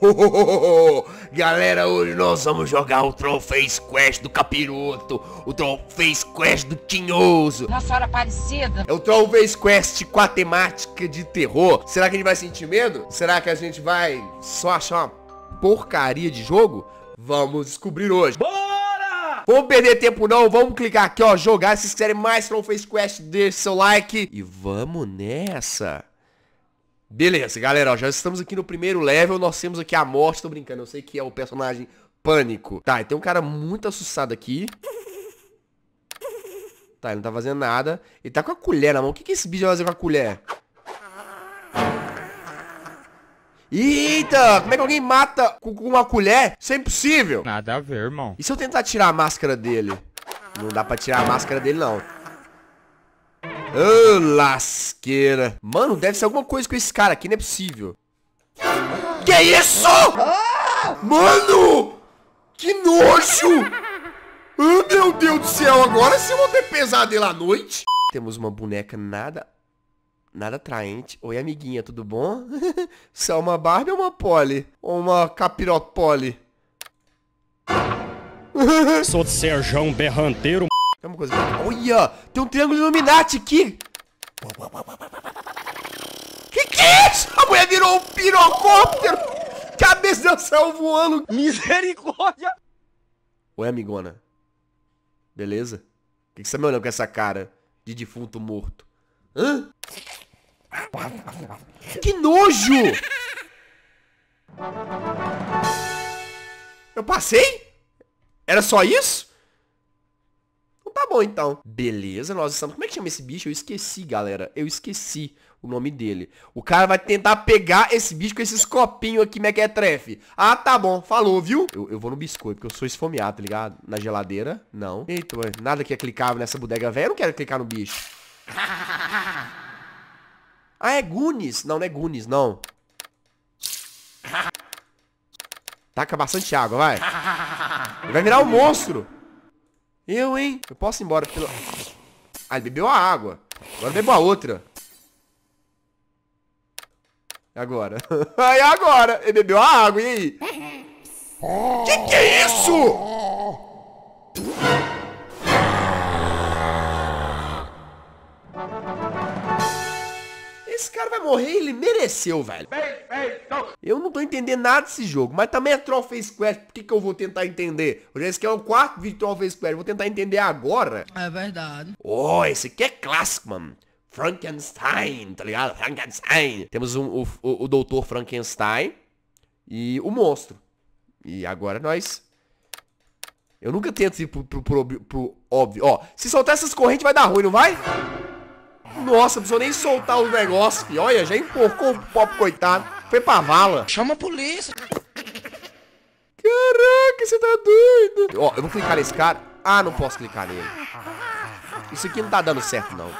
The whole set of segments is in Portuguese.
Galera, hoje nós vamos jogar o Trollface Quest do Capiroto, o Trollface Quest do Tinhoso. Nossa hora parecida. É o Trollface Quest com a temática de terror. Será que a gente vai sentir medo? Será que a gente vai só achar uma porcaria de jogo? Vamos descobrir hoje. Bora! Vamos perder tempo não, vamos clicar aqui ó, jogar, se vocês quiserem mais Trollface Quest, deixe seu like e vamos nessa. Beleza, galera, ó, já estamos aqui no primeiro level, nós temos aqui a morte, tô brincando, eu sei que é o personagem Pânico. Tá, e tem um cara muito assustado aqui. Tá, ele não tá fazendo nada. Ele tá com a colher na mão, o que, que esse bicho vai fazer com a colher? Eita, como é que alguém mata com uma colher? Isso é impossível. Nada a ver, irmão. E se eu tentar tirar a máscara dele? Não dá pra tirar a máscara dele, não. Ô, oh, lasqueira. Mano, deve ser alguma coisa com esse cara aqui, não é possível. Que isso? Mano! Que nojo! Oh, meu Deus do céu, agora sim eu vou ter pesadelo à noite. Temos uma boneca nada... Nada atraente. Oi, amiguinha, tudo bom? Você é uma Barbie ou uma Polly? Ou uma Capirot Polly? Sou de Serjão Berranteiro. Tem uma coisa. Olha! Tem um triângulo Illuminati aqui! Que que é isso? A mulher virou um pirocóptero! Cabeça céu voando! Misericórdia! Oi, amigona. Beleza? O que, que você tá me olhando com essa cara de defunto morto? Hã? Que nojo! Eu passei? Era só isso? bom então. Beleza, nós estamos... Como é que chama esse bicho? Eu esqueci, galera. Eu esqueci o nome dele. O cara vai tentar pegar esse bicho com esses copinhos aqui, mequetrefe. Ah, tá bom. Falou, viu? Eu, eu vou no biscoito, porque eu sou esfomeado, tá ligado? Na geladeira, não. Eita, nada que é clicável nessa bodega velha. Eu não quero clicar no bicho. Ah, é Gunis. Não, não é Gunis, não. Taca bastante água, vai. Ele vai virar um monstro. Eu, hein? Eu posso ir embora pela... Ah, ele bebeu a água. Agora bebo a outra. E agora? e agora? Ele bebeu a água, e aí? que que é isso? esse cara vai morrer, ele mereceu, velho. Eu não tô entendendo nada desse jogo, mas também é Trophy Square, por que que eu vou tentar entender? Esse aqui é o quarto vídeo de Trophy Square, vou tentar entender agora. É verdade. Oh, esse aqui é clássico, mano. Frankenstein, tá ligado? Frankenstein. Temos um, o, o, o doutor Frankenstein e o monstro. E agora nós... Eu nunca tento ir pro, pro, pro, pro óbvio. Ó, se soltar essas correntes vai dar ruim, não vai? Nossa, não precisou nem soltar o negócio, e Olha, já empurcou o pop, coitado. Foi pra vala. Chama a polícia. Caraca, você tá doido. Ó, eu vou clicar nesse cara. Ah, não posso clicar nele. Isso aqui não tá dando certo, não.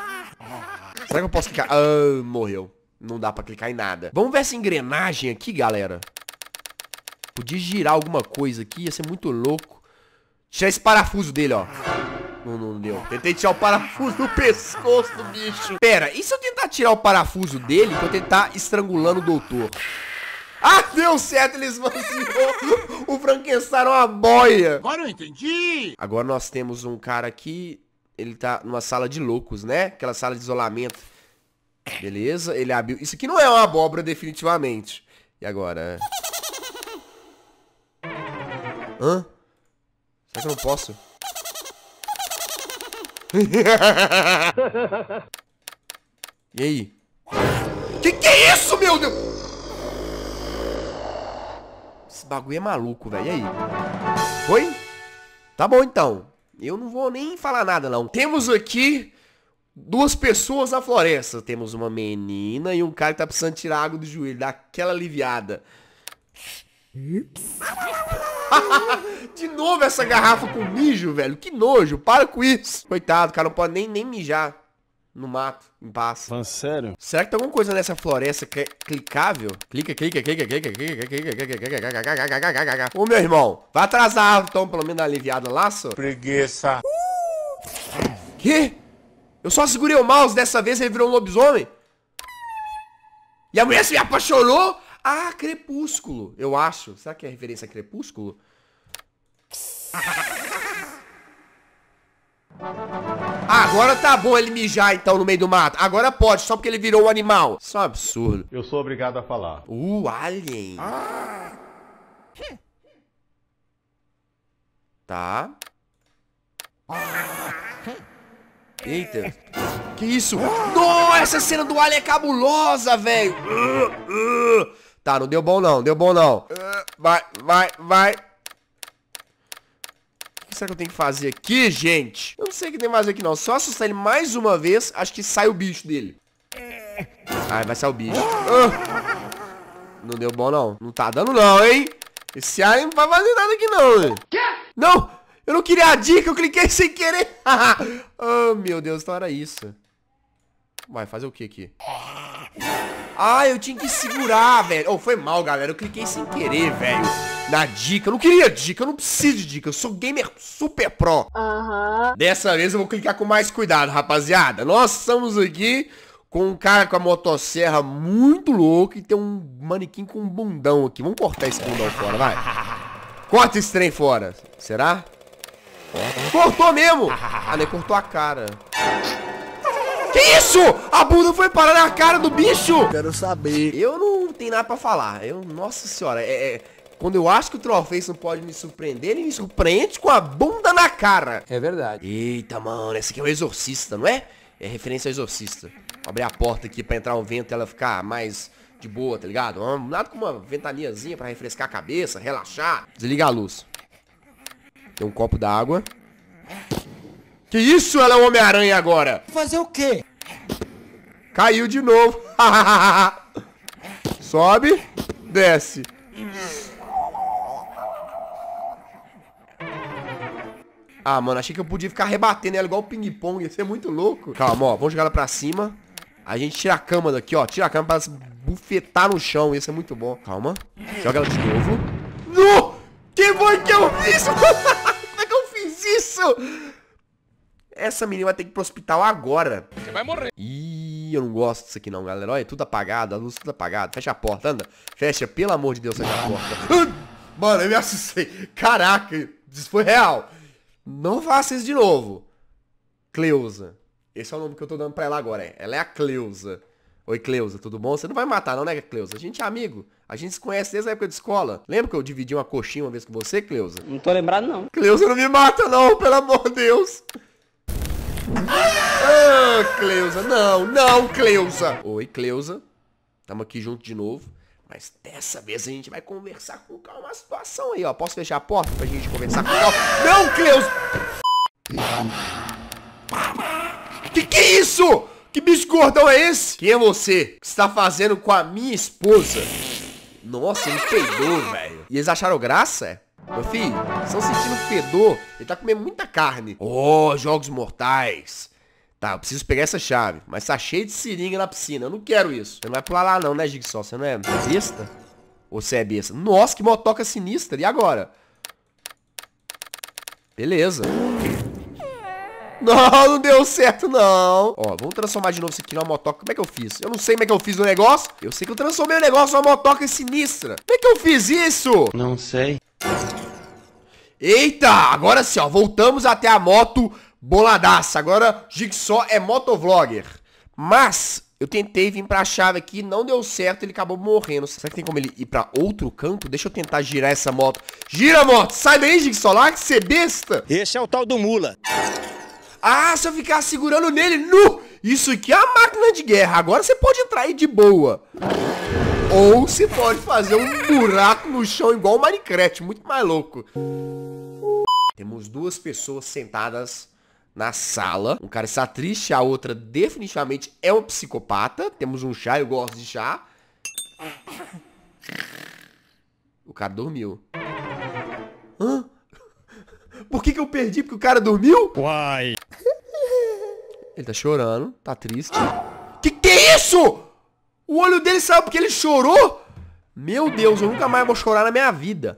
Será que eu posso clicar? Ah, morreu. Não dá pra clicar em nada. Vamos ver essa engrenagem aqui, galera. Podia girar alguma coisa aqui, ia ser muito louco. Tirar esse parafuso dele, ó. Não, não, deu. Tentei tirar o parafuso do pescoço do bicho. Pera, e se eu tentar tirar o parafuso dele vou eu tentar estrangulando o doutor? Ah, deu certo, ele esvaziou o Frankenstein é uma boia. Agora eu entendi. Agora nós temos um cara aqui, ele tá numa sala de loucos, né? Aquela sala de isolamento. Beleza, ele abriu. Isso aqui não é uma abóbora, definitivamente. E agora? Hã? Será que eu não posso? e aí? Que que é isso, meu Deus? Esse bagulho é maluco, velho. E aí? Foi? Tá bom, então. Eu não vou nem falar nada, não. Temos aqui duas pessoas na floresta. Temos uma menina e um cara que tá precisando tirar água do joelho, dar aquela aliviada de novo essa garrafa com mijo, velho. Que nojo, para com isso. Coitado, cara, não pode nem, nem mijar no mato, em paz. Falando sério? Será que tem alguma coisa nessa floresta que é clicável? Clica, clica, clica, clica, clica, clica, clica, clica, clica, clica, Ô, meu irmão, vai atrasar, então, pelo menos aliviada clica, clica, Preguiça. Que? Eu só segurei o mouse, dessa vez ele virou um lobisomem. E a mulher se clica, apaixonou, ah, Crepúsculo, eu acho. Será que é referência a Crepúsculo? agora tá bom ele mijar então no meio do mato. Agora pode, só porque ele virou um animal. Isso é um absurdo. Eu sou obrigado a falar. Uh, alien. Ah. Tá. Eita. Que isso? Ah! Nossa, essa cena do alien é cabulosa, velho. Uh, uh. Tá, não deu bom não, deu bom não. Vai, vai, vai. O que será que eu tenho que fazer aqui, gente? Eu não sei o que tem que fazer aqui não. Só assustar ele mais uma vez, acho que sai o bicho dele. Ai, vai sair o bicho. Ah! Não deu bom não. Não tá dando não, hein? Esse alien não vai fazer nada aqui não, Não! Eu não queria a dica, eu cliquei sem querer. oh, meu Deus, então era isso. Vai, fazer o que aqui? É. Ah, eu tinha que segurar, velho. Oh, foi mal, galera. Eu cliquei sem querer, velho. Na dica. Eu não queria dica. Eu não preciso de dica. Eu sou gamer super pro. Uhum. Dessa vez eu vou clicar com mais cuidado, rapaziada. Nós estamos aqui com um cara com a motosserra muito louco e tem um manequim com um bundão aqui. Vamos cortar esse bundão fora, vai. Corta esse trem fora. Será? Cortou mesmo! Ah, né? Cortou a cara. Que isso? A bunda foi parar na cara do bicho. Quero saber. Eu não tenho nada pra falar. Eu, nossa senhora, é, é quando eu acho que o Trollface não pode me surpreender, ele me surpreende com a bunda na cara. É verdade. Eita, mano, esse aqui é o um Exorcista, não é? É referência ao Exorcista. Vou abrir a porta aqui pra entrar um vento e ela ficar mais de boa, tá ligado? Nada com uma ventaniazinha pra refrescar a cabeça, relaxar. Desliga a luz. Tem um copo d'água. Que isso, ela é o Homem-Aranha agora. Fazer o quê? Caiu de novo. Sobe, desce. Ah, mano, achei que eu podia ficar rebatendo ela igual o ping-pong. Ia ser muito louco. Calma, ó. Vamos jogar ela pra cima. A gente tira a cama daqui, ó. Tira a cama pra ela se bufetar no chão. Isso é muito bom. Calma. Joga ela de novo. No! Que foi que eu fiz? Como é que eu fiz isso? essa menina vai ter que ir pro hospital agora. Você vai morrer. Ih, eu não gosto disso aqui não, galera. Olha, é tudo apagado, a luz é tudo apagada. Fecha a porta, anda. Fecha, pelo amor de Deus, fecha a porta. Mano, eu me assustei. Caraca, isso foi real. Não faça isso de novo. Cleusa. Esse é o nome que eu tô dando pra ela agora, é. Ela é a Cleusa. Oi, Cleusa, tudo bom? Você não vai matar não, né, Cleusa? A gente é amigo. A gente se conhece desde a época de escola. Lembra que eu dividi uma coxinha uma vez com você, Cleusa? Não tô lembrado, não. Cleusa, não me mata não, pelo amor de Deus. Ah, Cleusa, não, não, Cleusa. Oi, Cleusa. Tamo aqui junto de novo. Mas dessa vez a gente vai conversar com calma a situação aí, ó. Posso fechar a porta pra gente conversar com calma? Não, Cleusa! Que que é isso? Que bicho gordão é esse? Quem é você? que está fazendo com a minha esposa? Nossa, ele peidou, velho. E eles acharam graça? Meu filho, estão sentindo fedor. Ele tá comendo muita carne. Oh, jogos mortais. Tá, eu preciso pegar essa chave. Mas tá cheio de seringa na piscina. Eu não quero isso. Você não vai pular lá não, né, Jigsaw? Você não é besta? Ou você é besta? Nossa, que motoca sinistra. E agora? Beleza. Não, não deu certo, não. Ó, vamos transformar de novo isso aqui numa motoca. Como é que eu fiz? Eu não sei como é que eu fiz o negócio. Eu sei que eu transformei o negócio numa motoca sinistra. Como é que eu fiz isso? Não sei. Eita, agora sim, ó, voltamos até a moto boladaça. Agora Jigsaw é motovlogger. Mas eu tentei vir pra chave aqui, não deu certo, ele acabou morrendo. Será que tem como ele ir pra outro canto? Deixa eu tentar girar essa moto. Gira, moto! Sai daí, Jigsaw, lá que você besta! Esse é o tal do mula. Ah, se eu ficar segurando nele, nu! Isso aqui é uma máquina de guerra, agora você pode entrar aí de boa. Ou se pode fazer um buraco no chão igual o Minecraft, muito mais louco. Temos duas pessoas sentadas na sala. Um cara está triste, a outra definitivamente é uma psicopata. Temos um chá, eu gosto de chá. O cara dormiu. Hã? Por que, que eu perdi? Porque o cara dormiu? Uai. Ele tá chorando, tá triste. Que que é isso? O olho dele saiu porque ele chorou? Meu Deus, eu nunca mais vou chorar na minha vida.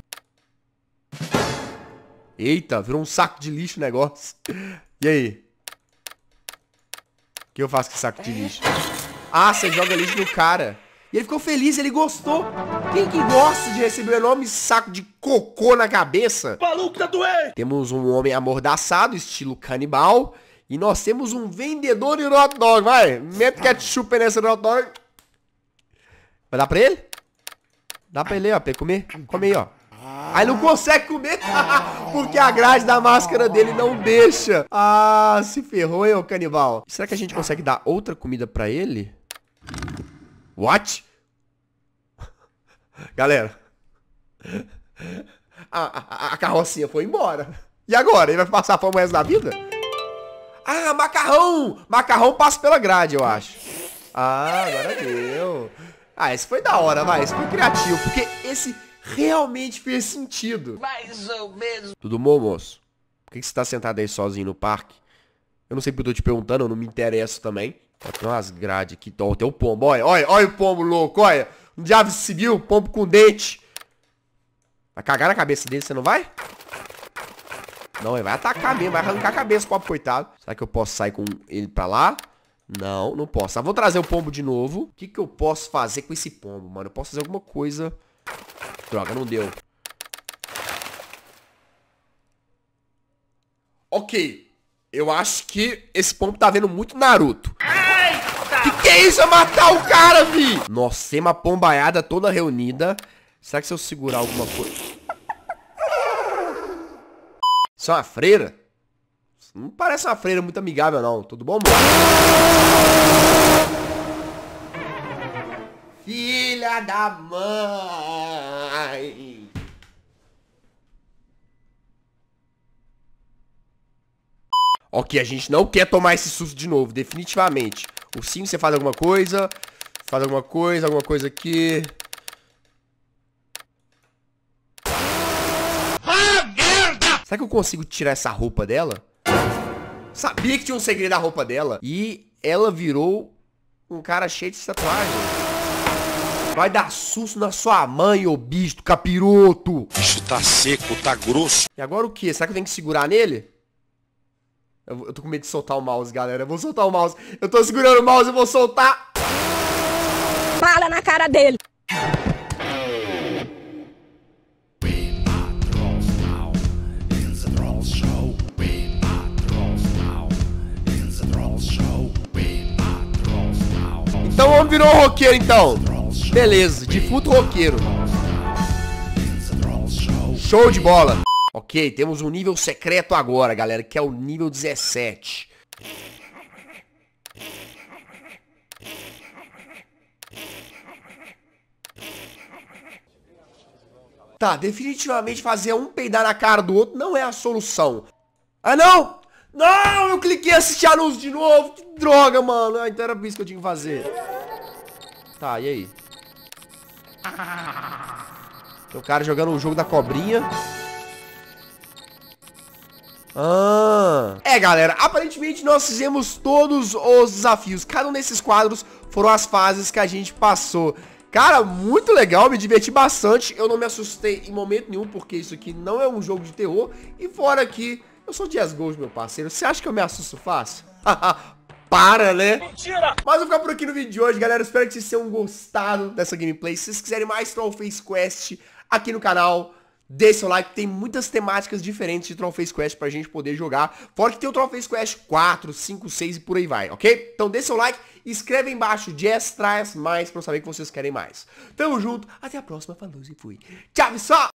Eita, virou um saco de lixo o negócio. E aí? O que eu faço com saco de lixo? Ah, você joga lixo no cara. E ele ficou feliz, ele gostou. Quem que gosta de receber um enorme saco de cocô na cabeça? Maluco tá doendo. Temos um homem amordaçado, estilo canibal. E nós temos um vendedor de hot dog, vai. Mete ketchup nessa hot dog. Vai dar pra ele? Dá pra ele, ó, pra ele comer. Come aí, ó. Aí não consegue comer, porque a grade da máscara dele não deixa. Ah, se ferrou, hein, ô canibal. Será que a gente consegue dar outra comida pra ele? What? Galera. A, a, a, carrocinha foi embora. E agora? Ele vai passar fome o resto da vida? Ah, macarrão! Macarrão passa pela grade, eu acho. Ah, agora deu. Ah, esse foi da hora, vai. Esse foi criativo, porque esse realmente fez sentido. Mais ou menos. Tudo bom, moço? Por que você tá sentado aí sozinho no parque? Eu não sei porque eu tô te perguntando, eu não me interesso também. Ó, tem umas grades aqui. Ó, tem o pombo, olha, olha, olha o pombo louco, olha. Um diabo seguiu, pombo com dente. Vai cagar na cabeça dele, você não vai? Não, ele vai atacar mesmo, vai arrancar a cabeça, pobre coitado. Será que eu posso sair com ele pra lá? Não, não posso. Ah, vou trazer o pombo de novo. O que, que eu posso fazer com esse pombo, mano? Eu posso fazer alguma coisa... Droga, não deu. Ok. Eu acho que esse pombo tá vendo muito Naruto. Eita! Que que é isso? É matar o cara, vi! Nossa, tem uma pombaiada toda reunida. Será que se eu segurar alguma coisa... Isso é uma freira? Não parece uma freira muito amigável, não. Tudo bom, Filha da mãe! Ok, a gente não quer tomar esse susto de novo, definitivamente. O sim, você faz alguma coisa. Faz alguma coisa, alguma coisa aqui. Ah, Será que eu consigo tirar essa roupa dela? Sabia que tinha um segredo da roupa dela. E ela virou um cara cheio de tatuagem. Vai dar susto na sua mãe, ô bicho capiroto. Bicho tá seco, tá grosso. E agora o que? Será que eu tenho que segurar nele? Eu, eu tô com medo de soltar o mouse, galera. Eu vou soltar o mouse. Eu tô segurando o mouse, eu vou soltar. Fala na cara dele. homem então virou roqueiro então. Beleza, defunto roqueiro. Show de bola. Ok, temos um nível secreto agora, galera, que é o nível 17. Tá, definitivamente fazer um peidar na cara do outro não é a solução. Ah, não! Não, eu cliquei assistir luz de novo. Que droga, mano. Ah, então era isso que eu tinha que fazer. Tá, e aí? Tem o cara jogando o jogo da cobrinha. Ah. É, galera, aparentemente nós fizemos todos os desafios. Cada um desses quadros foram as fases que a gente passou. Cara, muito legal, me diverti bastante. Eu não me assustei em momento nenhum, porque isso aqui não é um jogo de terror. E fora que eu sou Dias Gold, meu parceiro. Você acha que eu me assusto fácil? para, né? Mentira! Mas vou ficar por aqui no vídeo de hoje, galera. Espero que vocês tenham gostado dessa gameplay. Se vocês quiserem mais Trollface Quest aqui no canal, deixe seu like. Tem muitas temáticas diferentes de Trollface Quest pra gente poder jogar. Fora que tem o Trollface Quest 4, 5, 6 e por aí vai, ok? Então deixe seu like, escreve aí embaixo, Jess traz mais pra eu saber que vocês querem mais. Tamo junto, até a próxima, falou e fui. Tchau, pessoal!